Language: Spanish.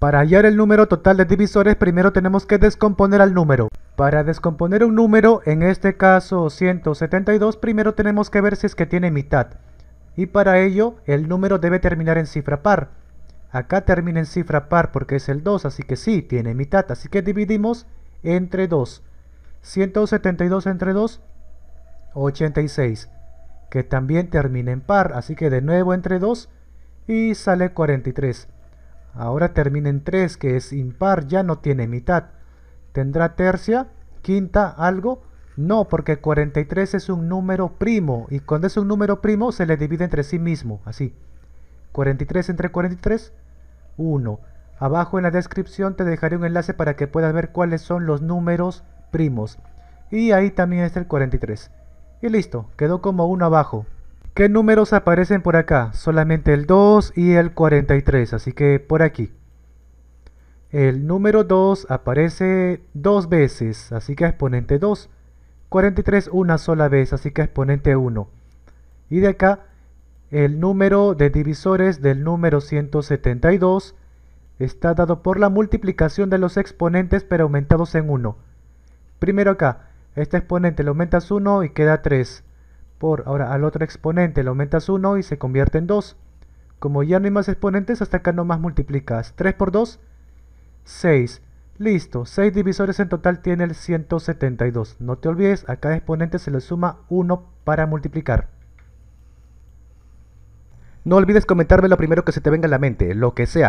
Para hallar el número total de divisores primero tenemos que descomponer al número. Para descomponer un número, en este caso 172, primero tenemos que ver si es que tiene mitad. Y para ello, el número debe terminar en cifra par. Acá termina en cifra par porque es el 2, así que sí, tiene mitad. Así que dividimos entre 2. 172 entre 2, 86. Que también termina en par, así que de nuevo entre 2 y sale 43. Ahora termina en 3, que es impar, ya no tiene mitad. ¿Tendrá tercia, quinta, algo? No, porque 43 es un número primo, y cuando es un número primo se le divide entre sí mismo, así. 43 entre 43, 1. Abajo en la descripción te dejaré un enlace para que puedas ver cuáles son los números primos. Y ahí también está el 43. Y listo, quedó como uno abajo. ¿Qué números aparecen por acá? Solamente el 2 y el 43, así que por aquí. El número 2 aparece dos veces, así que exponente 2. 43 una sola vez, así que exponente 1. Y de acá, el número de divisores del número 172 está dado por la multiplicación de los exponentes pero aumentados en 1. Primero acá, este exponente lo aumentas 1 y queda 3 por. Ahora al otro exponente le aumentas 1 y se convierte en 2. Como ya no hay más exponentes, hasta acá nomás multiplicas 3 por 2, 6. Listo, 6 divisores en total tiene el 172. No te olvides, a cada exponente se le suma 1 para multiplicar. No olvides comentarme lo primero que se te venga a la mente, lo que sea.